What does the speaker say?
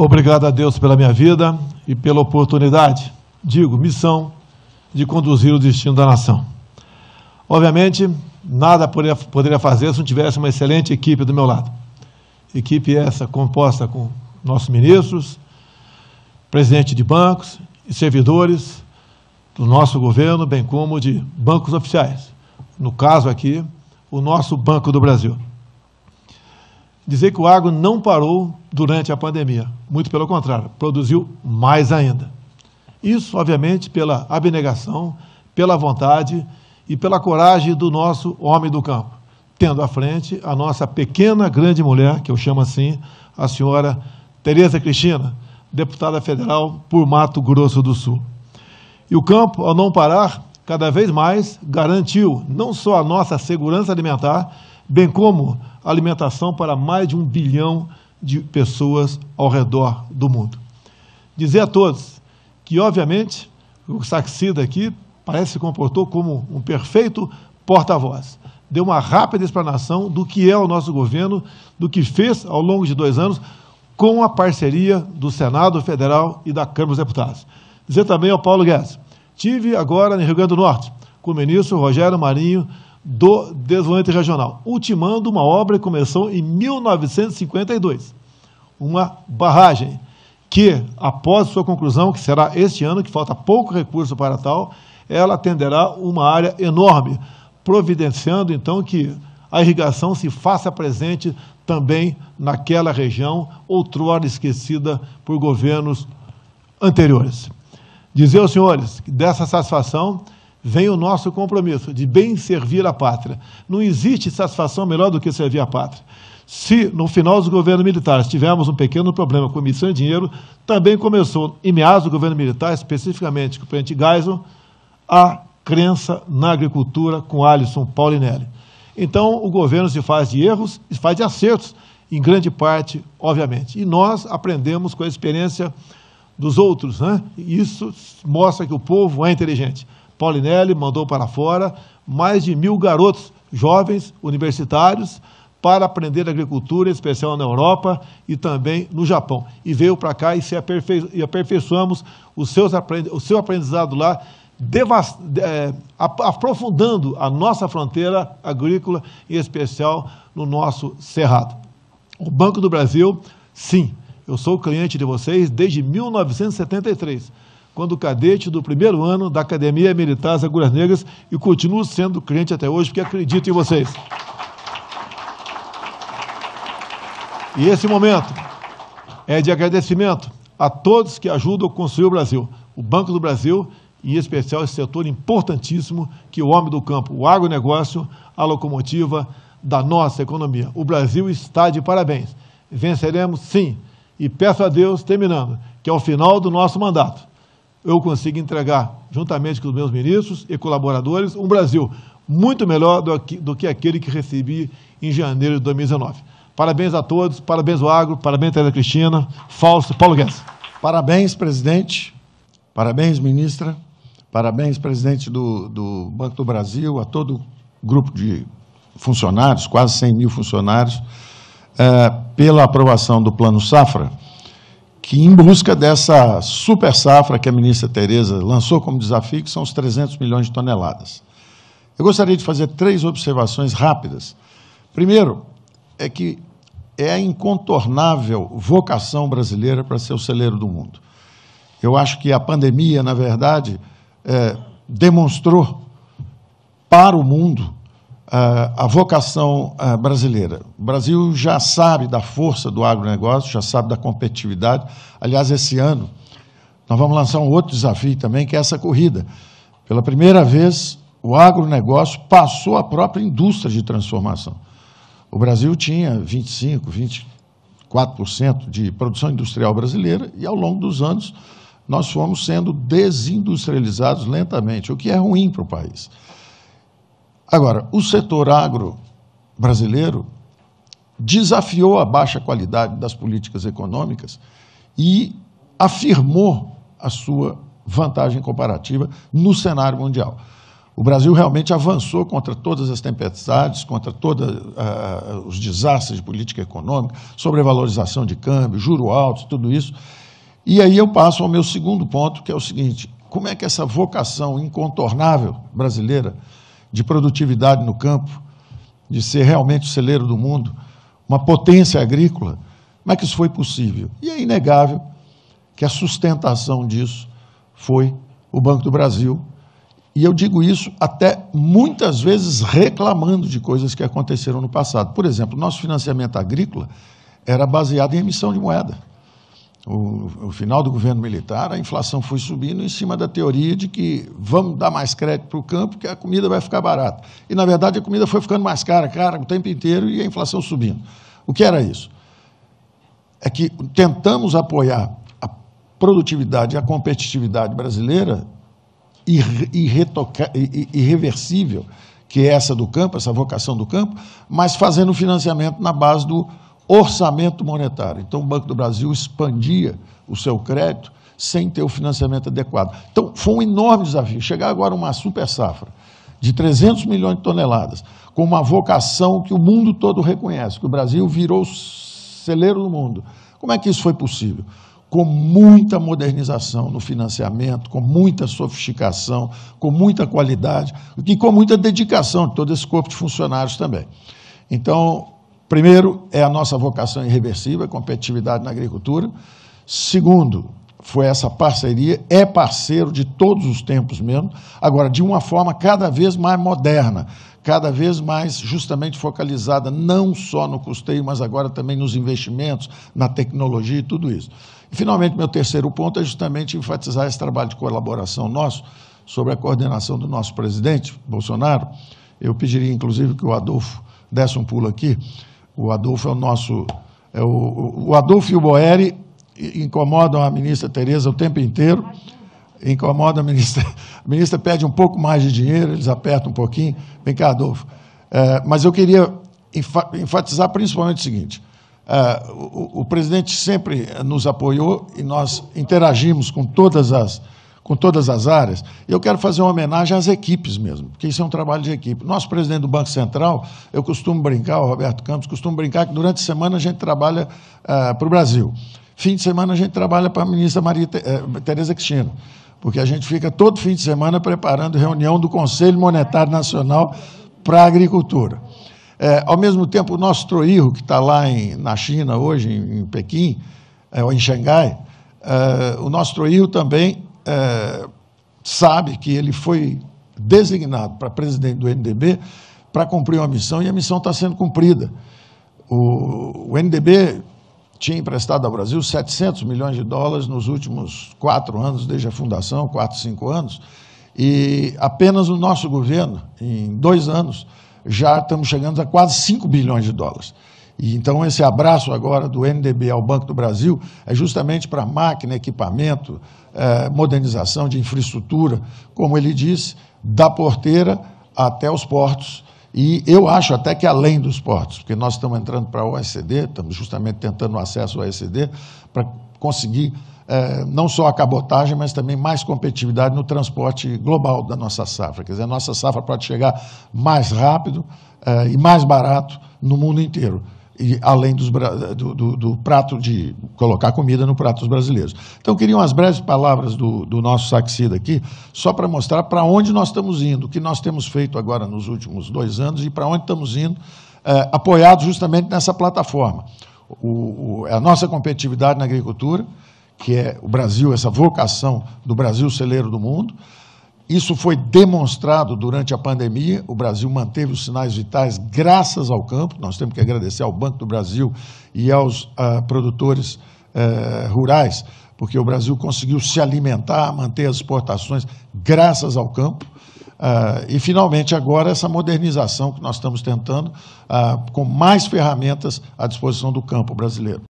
Obrigado a Deus pela minha vida e pela oportunidade, digo, missão, de conduzir o destino da nação. Obviamente, nada poderia, fazer se não tivesse uma excelente equipe do meu lado. Equipe essa composta com nossos ministros, presidente de bancos e servidores do nosso governo, bem como de bancos oficiais. No caso aqui, o nosso Banco do Brasil dizer que o agro não parou durante a pandemia. Muito pelo contrário, produziu mais ainda. Isso, obviamente, pela abnegação, pela vontade e pela coragem do nosso homem do campo, tendo à frente a nossa pequena grande mulher, que eu chamo assim, a senhora Tereza Cristina, deputada federal por Mato Grosso do Sul. E o campo, ao não parar, cada vez mais garantiu não só a nossa segurança alimentar, bem como alimentação para mais de um bilhão de pessoas ao redor do mundo. Dizer a todos que, obviamente, o Saxida aqui parece se comportou como um perfeito porta-voz. Deu uma rápida explanação do que é o nosso governo, do que fez ao longo de dois anos, com a parceria do Senado Federal e da Câmara dos Deputados. Dizer também ao Paulo Guedes, tive agora no Rio Grande do Norte, com o ministro Rogério Marinho, do desenvolvimento regional, ultimando uma obra que começou em 1952, uma barragem que, após sua conclusão, que será este ano, que falta pouco recurso para tal, ela atenderá uma área enorme, providenciando então que a irrigação se faça presente também naquela região, outrora esquecida por governos anteriores. Dizer aos senhores que dessa satisfação vem o nosso compromisso de bem servir a pátria. Não existe satisfação melhor do que servir a pátria. Se no final dos governos militares tivermos um pequeno problema com emissão de dinheiro, também começou, em meados do governo militar, especificamente com o presidente Geisel, a crença na agricultura com Alisson Paulinelli. Então, o governo se faz de erros e faz de acertos, em grande parte, obviamente. E nós aprendemos com a experiência dos outros. Né? Isso mostra que o povo é inteligente. Paulinelli mandou para fora mais de mil garotos jovens universitários para aprender agricultura, em especial na Europa e também no Japão. E veio para cá e, se aperfei e aperfeiçoamos os seus aprend o seu aprendizado lá, é, aprofundando a nossa fronteira agrícola, em especial no nosso cerrado. O Banco do Brasil, sim, eu sou cliente de vocês desde 1973 quando cadete do primeiro ano da Academia Militar das Agulhas Negras e continuo sendo crente até hoje porque acredito em vocês. E esse momento é de agradecimento a todos que ajudam a construir o Brasil, o Banco do Brasil e, em especial, esse setor importantíssimo que o homem do campo, o agronegócio, a locomotiva da nossa economia. O Brasil está de parabéns. Venceremos, sim. E peço a Deus, terminando, que ao final do nosso mandato, eu consigo entregar, juntamente com os meus ministros e colaboradores, um Brasil muito melhor do que, do que aquele que recebi em janeiro de 2019. Parabéns a todos, parabéns ao Agro, parabéns Teresa Cristina, Fausto, Paulo Guedes. Parabéns, presidente, parabéns, ministra, parabéns, presidente do, do Banco do Brasil, a todo o grupo de funcionários, quase 100 mil funcionários, é, pela aprovação do Plano Safra que em busca dessa super safra que a ministra Tereza lançou como desafio, que são os 300 milhões de toneladas. Eu gostaria de fazer três observações rápidas. Primeiro, é que é a incontornável vocação brasileira para ser o celeiro do mundo. Eu acho que a pandemia, na verdade, é, demonstrou para o mundo a vocação brasileira. O Brasil já sabe da força do agronegócio, já sabe da competitividade. Aliás, esse ano nós vamos lançar um outro desafio também, que é essa corrida. Pela primeira vez, o agronegócio passou a própria indústria de transformação. O Brasil tinha 25, 24% de produção industrial brasileira e ao longo dos anos nós fomos sendo desindustrializados lentamente, o que é ruim para o país. Agora, o setor agro brasileiro desafiou a baixa qualidade das políticas econômicas e afirmou a sua vantagem comparativa no cenário mundial. O Brasil realmente avançou contra todas as tempestades, contra todos uh, ah, os desastres de política econômica, sobrevalorização de câmbio, juro alto, tudo isso. E aí eu passo ao meu segundo ponto, que é o seguinte: como é que essa vocação incontornável brasileira de produtividade no campo, de ser realmente o celeiro do mundo, uma potência agrícola. Como é que isso foi possível? E é inegável que a sustentação disso foi o Banco do Brasil. E eu digo isso até muitas vezes reclamando de coisas que aconteceram no passado. Por exemplo, nosso financiamento agrícola era baseado em emissão de moeda o, o, final do governo militar, a inflação foi subindo em cima da teoria de que vamos dar mais crédito para o campo, que a comida vai ficar barata. E, na verdade, a comida foi ficando mais cara, cara, o tempo inteiro e a inflação subindo. O que era isso? É que tentamos apoiar a produtividade e a competitividade brasileira irreversível, que é essa do campo, essa vocação do campo, mas fazendo financiamento na base do orçamento monetário. Então, o Banco do Brasil expandia o seu crédito sem ter o financiamento adequado. Então, foi um enorme desafio. Chegar agora uma super safra de 300 milhões de toneladas, com uma vocação que o mundo todo reconhece, que o Brasil virou celeiro do mundo. Como é que isso foi possível? Com muita modernização no financiamento, com muita sofisticação, com muita qualidade e com muita dedicação de todo esse corpo de funcionários também. Então, Primeiro, é a nossa vocação irreversível, competitividade na agricultura. Segundo, foi essa parceria, é parceiro de todos os tempos mesmo, agora de uma forma cada vez mais moderna, cada vez mais justamente focalizada não só no custeio, mas agora também nos investimentos, na tecnologia e tudo isso. E, finalmente, meu terceiro ponto é justamente enfatizar esse trabalho de colaboração nosso sobre a coordenação do nosso presidente, Bolsonaro. Eu pediria, inclusive, que o Adolfo desse um pulo aqui o Adolfo é o nosso. É o, o Adolfo e o Boeri incomodam a ministra Tereza o tempo inteiro. Incomoda a ministra. A ministra pede um pouco mais de dinheiro, eles apertam um pouquinho. Vem cá, Adolfo. É, mas eu queria enfatizar principalmente o seguinte: é, o, o presidente sempre nos apoiou e nós interagimos com todas as com todas as áreas. Eu quero fazer uma homenagem às equipes mesmo, porque isso é um trabalho de equipe. Nosso presidente do Banco Central, eu costumo brincar, o Roberto Campos, costumo brincar que durante a semana a gente trabalha eh, para o Brasil. Fim de semana a gente trabalha para a ministra Maria eh, Tereza Cristina, porque a gente fica todo fim de semana preparando reunião do Conselho Monetário Nacional para a Agricultura. É, ao mesmo tempo, o nosso Troirro, que está lá em, na China hoje, em, em Pequim, é, ou em Xangai, é, o nosso Troirro também é, sabe que ele foi designado para presidente do NDB para cumprir uma missão e a missão está sendo cumprida. O, o NDB tinha emprestado ao Brasil 700 milhões de dólares nos últimos quatro anos, desde a fundação, quatro, cinco anos, e apenas o nosso governo, em dois anos, já estamos chegando a quase 5 bilhões de dólares. E então esse abraço agora do NDB ao Banco do Brasil é justamente para máquina, equipamento, eh, modernização de infraestrutura, como ele disse, da porteira até os portos. E eu acho até que além dos portos, porque nós estamos entrando para a OECD, estamos justamente tentando o acesso à OECD para conseguir eh, não só a cabotagem, mas também mais competitividade no transporte global da nossa safra. Quer dizer, a nossa safra pode chegar mais rápido eh, e mais barato no mundo inteiro e além dos, do, do, do, prato de colocar comida no prato dos brasileiros. Então, eu queria umas breves palavras do, do nosso Saxida aqui, só para mostrar para onde nós estamos indo, o que nós temos feito agora nos últimos dois anos e para onde estamos indo, eh, apoiados justamente nessa plataforma. O, o, é a nossa competitividade na agricultura, que é o Brasil, essa vocação do Brasil celeiro do mundo, isso foi demonstrado durante a pandemia. O Brasil manteve os sinais vitais graças ao campo. Nós temos que agradecer ao Banco do Brasil e aos ah, produtores eh, rurais, porque o Brasil conseguiu se alimentar, manter as exportações graças ao campo. Ah, e, finalmente, agora, essa modernização que nós estamos tentando, ah, com mais ferramentas à disposição do campo brasileiro.